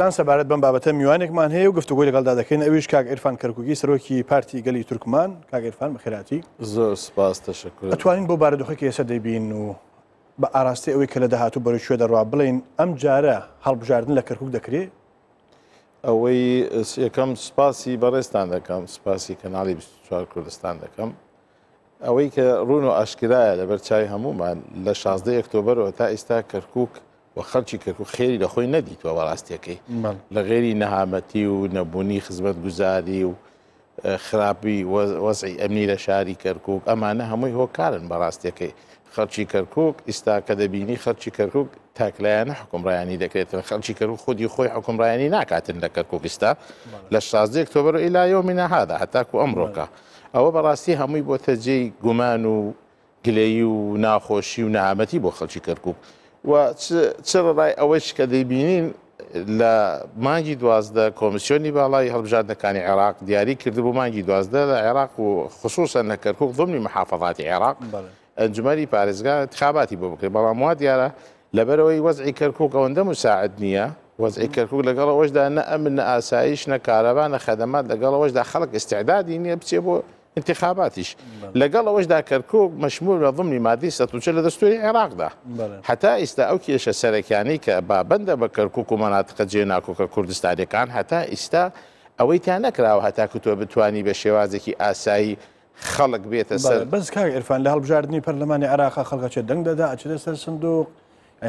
لان سەبارەت بەم بابەتە میوانێکمان هەیە و گفتوگوی لەگەڵدا دەکەین ئەویش کاک ئرفان کەرکگی سەرۆکی پارتی گەلی تورکمان کاگرفان بەخێراتی زۆر سپاس تەشکر ئەتوانین بۆ بارەدۆخەکە ئێستا دەبین و بە ئاراستی ئەوەی کە لە داهاتوو بەرەشوێ دەڕوا بڵین ئەم جارە هەڵبژاردن لە کەرکک دەکرێت ئەوەی یەکەم سوپاسی بەڕێستان دەکەم سوپاسی کەناڵی 24 کوردستان دەکەم ئەوەی کە ڕون و ئاشکرایە لەبەر چای هەمومان لە 16 ئۆکتۆبەرەوە تا ئێستا کەرکک و خەرچی کرد و خێری لە خۆی نەدیتوە بەڕاستیەکەی لە غێری نەهامەتی و نەبوونی خزمەت گوزاری و خراپی وەزعی ئەمنی لە شاری کەرکک ئەمانە هەمووی هۆکارن بەڕاستیەکەی خەرچی کەرکک ئیستا کە دەبینی خەرچی کەرکک تاکلایەنە حکومڕایانی دەکرێتن خەرچی کەرو خودی خۆی حکومڕایانی ناکاتن لە کەرککیستا لە شازێک تۆبەر ئیلایۆ منەهادا هەتاکو ئەمڕۆکە ئەوە بەڕاستی هەمووی بۆ تەجێی گومان و گلەی و ناخۆشی و نامەتی بۆ خەلکی کەرکک چ ڕای ئەوەش کە دەیبینین لە مانگی دوازدە کۆمیسیۆنی باڵای هەڵبژاردنەکانی عێراق دیاری کردبوو مانگی دوازدە لە عێراق و خصوصە نەکەرکک دڵنی محافەڵاتی عێراق ئەنجومی پارێزگا انتخاباتی بۆ بکرێت بەڵام وا دیارە لەبەرەوەی وەزعی کەرکک ئەوەندە مساعد نییە وەزعی کەرکک لەگەڵ ئەوەشدا نە ئەمن نە ئاساییش نە کارەبانە خەدەمات لەگەڵ ئەوەشدا خەڵک استعدادی نییە بچێ بۆ انتخاباتیش لەگەڵ ئەوەشدا کەرکک مەشمول لە ضمنی مادی سەتوچە لە دەستوری عێراقدا هەتا ئیستا ئەو کێشە سەرەکیانی کە بابندە بە کەرکک و مەناتقە جێناکۆکە کوردستانەکان هەتا ئیستا ئەوەی تا نەکراوە هەتاکو تۆ بتانی بە شێوازێکی ئاسایی خەڵک بێتە سەر بەس کا ئرفان لە هەڵبژاردننی پەرلەمانی عراقا خەڵکەچێ دەنگ دەدا ئەچێتە سەر سندوق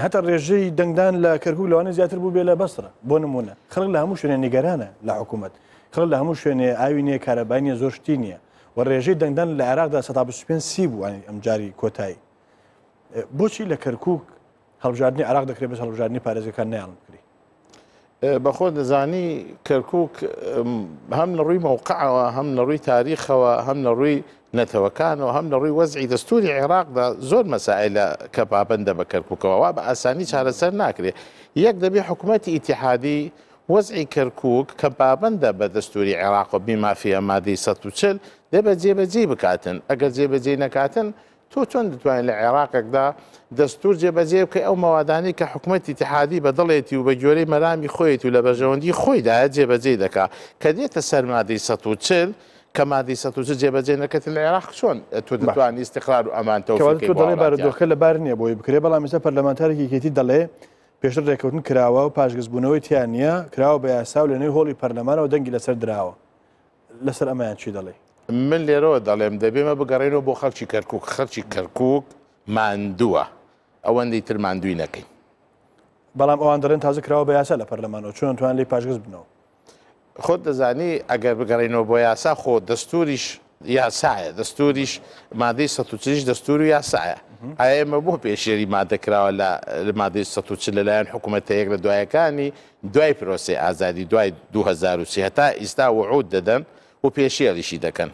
هەتا ڕێژەی دەنگدان لە کەرکوو لەوانە زیاتر بوو بێ لە بەسترە بۆ نمونە خەڵک لە هەموو شوێنێ نیگەرانە لە حکوومەت خەڵ لە هەموو شوێنێ ئاوی نیە کارەبانیە زۆشتی نییە و ڕێژەی دەنگدان لە عێراقدا 1950 سی بوو ئەمجاری کۆتایی بۆچی لە کەرکک هەڵبژاردننی عراق دەکرێت بە هەڵبژاردننی پارێزەکان نیان بکری بەخۆ دەزانی کەرکک هەم لە ڕووی مووقعەوە هەم لە ڕووی تاریخەوە هەم لە ڕووی نەتەوەکانەوە هەم لە ڕووی وەزعی دەستوری عێراقدا زۆر مەسائلە کە پابندە بە کەرککەوە وا بە ئاسانی چارەسەر ناکرێت یەک دەبێ حکوومەتتی ئیتحادی وەزعی کەرکک کە پابندە بە دەستوری عێراق و بیمافی ئەمادەی 140 دەبە جێبەجێ بکاتن ئەگەر جێبەجێ نەکاتن تۆ چۆن دەتوانین لە عێراقێکدا دەستور جێبەجێ بکە ئەو مەوادانی کە حکوومەتی تحادی بەدڵێتی و بە گوێرەی مەرامی خۆیت و لە بەژەوەندی خۆیداە جێبەجێ دەکا کە دێتە سەرمادەی 140 کە مادی سە جێبەجێ نەکەت لە عێراق چۆن تۆ دەتوانی استقرار و ئەمانتەوە دەڵێ بارەدۆکە لەبار نییە بۆی بکرێ بەڵام میسە پەرلەمانتارێکی کێتی دەڵێ پێشتر ڕێککەوتن کراوە و پاشگەزبوونەوەی تیان نیە کراوە بە یاسا و لە نوێی هۆڵی پەرلەمانەوە دەنگی لەسەر دراوە لەسەر ئەمایان چی دەڵێ من لێرەوە دەڵێم دەبێمە بگەڕێنەوە بۆ خەڵکی کەرکک خەرچی کەرکک ماندووە ئەوەندەی تر مادووی نەکەین بەڵام ئەوان دەڕێن تازە کراوە بە یاسا لە پەرلەمانەوە چۆن توان لی پاشگەز بنەوە خۆت دەزانی ئەگەر بگەڕێنەوە بۆ یاسا خۆ دەستوریش یاسایە دەستوریش مادەی 1 دەستوری یاسایە ئەمە بۆ پێشێری مادەکراوە لە مادەی سە لەلایەن حکوومەتەیەک لە دوایەکانی دوای پرۆسی ئازادی دوای 2023 هەتا ئیستا وعود دەدەن و پێشێریشی دەکەن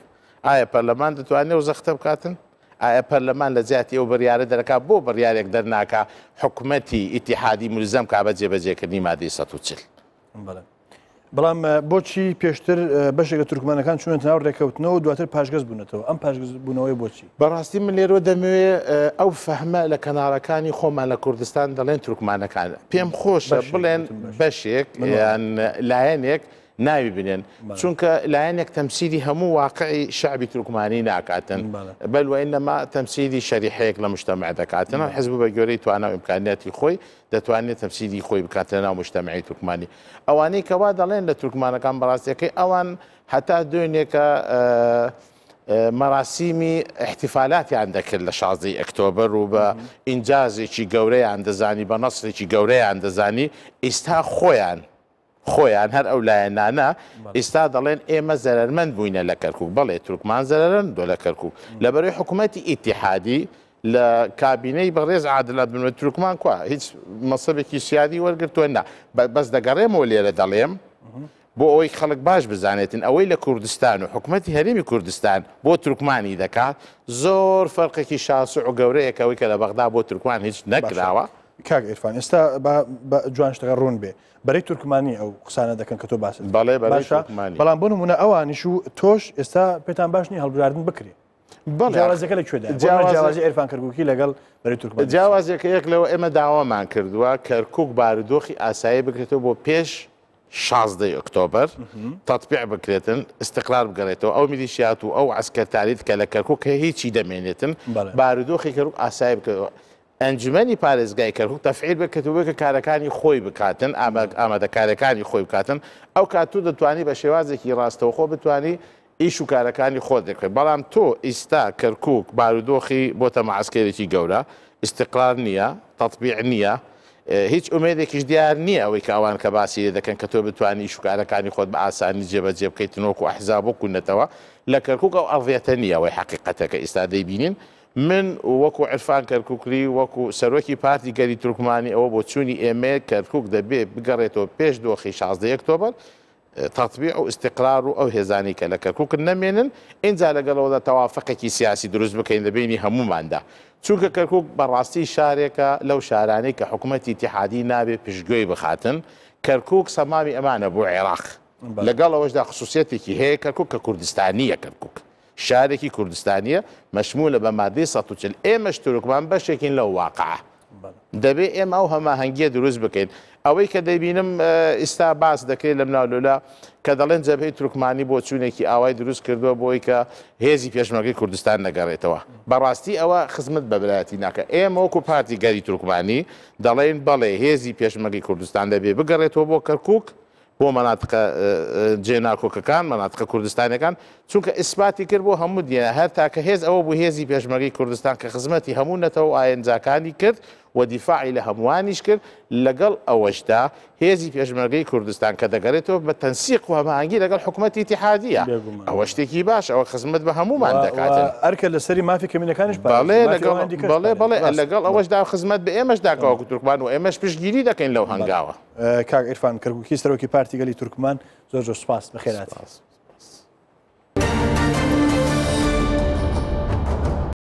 ئایا پەرلەمان دەتوانێت و زەختە بکاتن؟ ئایا پەرلەمان لە زیاتی ئەو بڕیاە دەرەکە بۆ بڕیارێک دەرناکە حکوومەتی ئیتیحادی ملزم کا بە جێبەجێکردنی مادەی سە چل. بەڵام بۆچی پێشتر بەشێک لە تورکمانەکان چونێت ناو ڕێککەوتنەوە دواتر پاشگەز بوونێتەوە ئەم پاشگەز بوونەوەی بۆچی بەڕاستی من لێرۆ دەمەوێت ئەو فەحمە لە کەناڵەکانی خۆمان لە کوردستان دەڵێن تورکمانەکان پێم خۆشە بڵێن بەشێک لایەنێک ناوی بنێن چونکە لایەنێک تەمسیری هەموو واقعی شعبی ترکمانی بل بەلوەینەما تەمسیری شەریحەیەک لە لمجتمع دەکاتن حزب بە گەورەی توانە ئیمکانیاتی خۆی دەتوانێت تەمسیری خۆی بکاتە ناو مشتتەمعی تورکمانی ئەوانەی کەوا دەڵێن لە تورکمانەکان بەڕاستیەکەی ئەوان هەتا دوێنێکە اه، اه، مەراسیمی احتیفالاتیان دەکرد لە شازی ئەکتۆبر و بە ئینجازێکی گەورەیان دەزانی بە نەسرێکی گەورەیان دەزانی ئیستا خۆیان خۆیان هەر ئەو لایەنانە ئێستا دەڵێن ئێمە زەرمەند بووینە لە کەرکک بەڵێ تورکمان زەرەن دۆ لە کەرکک لەبەرەی حکوومەتتی ئیتیحادی لە کابینەی بەڕێز عادلات بنوێت تورکمان کو هیچ مەسبێکی سیادی وەرگتوێننا بەس دەگەڕێمەوە لێرە دەڵێم بۆ ئەوەی خەڵک باش بزانێتن ئەوەی لە کوردستان و حکوومەتتی هەرمی کوردستان بۆ تورکمانی دەکات زۆر فەرقێکی شاسع و گەورەیەکەوەی کە لە بەغدا بۆ تورکمان هیچ نەکراوە. کاک ئێرفان ئێستا جوان شتەکە ڕوون بێ بەرەی تورکمانی ئەو قسانە دەکەن کە تۆ باس باشە بەڵام بۆ نمونە ئەوانیش و تۆش ئێستا پێتان باشنی هەڵبراردن بکرێ جیازەکە لە کوێداجیازی ئێرفان کردگوکی لەگەڵ بەری تورک جیازێک یەک لەوە ئێمە داوامان کردووە کەرکک بارودۆخی ئاسایی بکرێتەوە بۆ پێش 16 ئۆکتۆبر تطبیع بکرێتن استقلار بگەڕێتەوە ئەو میلیشیات و ئەو عسکەتاریت کە لە کەرکک هیچی دەمێنێتن بارودۆخی کەرک ئاسایی بکەوە. ئەنجمەی پارێزگای کەرک تەفعیر بە کەتوبە کە کارەکانی خۆی بکاتن ئامادەکارەکانی خۆی بکاتن ئەو کاتوو دەتوانی بە شێوازێکی ڕاستەوخۆ بتانی ئیش و کارەکانی خۆت دەکەێت بەڵام تۆ ئیستا کەرکک بارودۆخی بۆتە مەعسکێرێکی گەورە استقلار نییە تەطبیع نییە هیچ ئومێدێکیش دیار نییە ئەوەی کاوان کە باسی دەکەن کە تۆ بتانی شوکارەکانی خۆت بە ئاسانی جێبەجێ بکەیت نۆک و ئەحزاب بکوونەتەوە لە کەرکک ئەو ئەڵێتە نییە ئەوەی حقیقەتەکە ئێستا دەیبینین من وەکو عرفان کەرککری وەکو سەرۆکی پارتی گەری تورکمانی ئەوە بۆ چوونی ئێمە کەرکک دەبێت بگەڕێتەوە پێش دۆخی 16 ئۆکتۆبر تطبیع و استقرار و ئەو هێزانی کە لە کەرکک نەمێنن اینجا لەگەڵەوەدا تەوافقێکی سیاسی دروست بکەین دەبینی هەموماندا چونکە کەرکک بەڕاستی شارێکە لەو شارانەی کە حکوومەتی تحادی نابێ پشتگوێی بخاتن کەرکک سەمامی ئەمانە بۆ عێراق لەگەڵ ئەوەشدا خصوصەتێکی هەیە کەرکک کە کوردستانیە کەرکک شارێکی کوردستانیە مەشمولە بە مادەی ١چل ئێمەش تورکمان بەشێکین لەو واقعە دەبێت ئێمە ئەو هەماهنگگیە دروست بکەین ئەوەی کە دەبینم ئێستا باس دەکەی لەم ناولولا کە دەڵێن جەبهی تورکمانی بۆ چوونێکی ئاوای دروست کردووە بۆی کە هێزی پێشمەکەی کوردستان نەگەڕێتەوە بەڕاستی ئەوە خزمت بەبراەتی ناکە ئێمە وەکو پارتی گەری تورکمانی دەڵێن بەڵێ هێزی پێشمەکی کوردستان دەبێ بگەڕێتەوە بۆ کەرکک بۆ مەناتقە جێناکۆکەکان مەناتقە کوردستانەکان چونکە ئیسپاتی کرد بۆ هەموو دیە هەر تاکە هێز ئەوە بوو هێزی پێشمەگەی کوردستان کە خزمەتی هەمونەتەوە ئاەنجاکانی کرد و دیفاعی لە هەمووانیش کرد لەگەڵ ئەوەشدا هێزی پێشمەرگەی کوردستان کە دەگەرێتەوە بە تەنسیق و هەماهنگگی لەگەڵ حکوومەتی تحادیە ئەوە شتێکی باش ئەوە خزمەت بە هەمومان دەکات ئەرکە لەسری مافی کەمینەکانش بەڵێ بەڵێ بەڵێ لەگەڵ ئەوەشدا خزمەت بە ئێمەش داکەوە و تورکمان و ئێمەش پشگیری دەکەین لەو هەنگاوە کاک ئرفان کردوکی سەرۆکی پارتیگەلی تورکمان زۆر زۆر سپاس بەخێنات.